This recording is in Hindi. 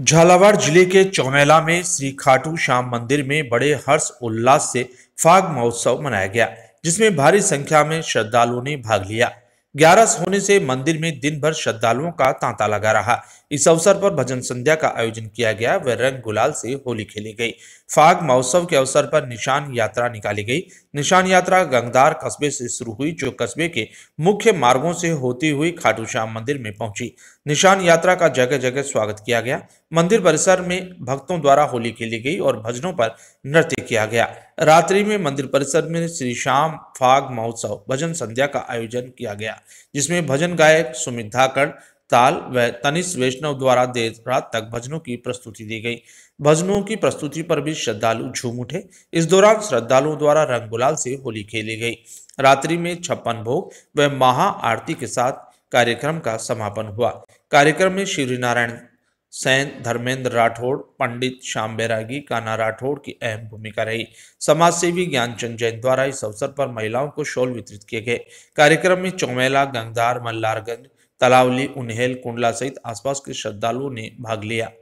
झालावाड़ जिले के चौमेला में श्री खाटू श्याम मंदिर में बड़े हर्ष उल्लास से फाग महोत्सव मनाया गया जिसमें भारी संख्या में श्रद्धालुओं ने भाग लिया ग्यारस होने से मंदिर में दिन भर श्रद्धालुओं का तांता लगा रहा इस अवसर पर भजन संध्या का आयोजन किया गया व रंग गुलाल से होली खेली गई फाग महोत्सव के अवसर पर निशान यात्रा निकाली गई निशान यात्रा गंगदार कस्बे से शुरू हुई जो कस्बे के मुख्य मार्गों से होती हुई खाटू श्याम मंदिर में पहुंची निशान यात्रा का जगह जगह स्वागत किया गया मंदिर परिसर में भक्तों द्वारा होली खेली गई और भजनों पर नृत्य किया गया रात्रि में मंदिर परिसर में श्री श्याम फाग महोत्सव भजन संध्या का आयोजन किया गया जिसमें भजन गायक सुमित धाकड़ ताल व तनिष वैष्णव द्वारा देर रात तक भजनों की प्रस्तुति दी गई भजनों की प्रस्तुति पर भी श्रद्धालु झूम उठे इस दौरान श्रद्धालुओं द्वारा रंग गुलाल से होली खेली गई रात्रि में छप्पन भोग व महा आरती के साथ कार्यक्रम का समापन हुआ कार्यक्रम में शिवरी नारायण सैन धर्मेंद्र राठौड़ पंडित श्याम बैरागी काना राठौड़ की अहम भूमिका रही समाज सेवी ज्ञानचंद जैन द्वारा इस अवसर पर महिलाओं को शॉल वितरित किए गए कार्यक्रम में चौमेला गंगदार मल्लारगंज तलावली उन्हेल कुंडला सहित आसपास के श्रद्धालुओं ने भाग लिया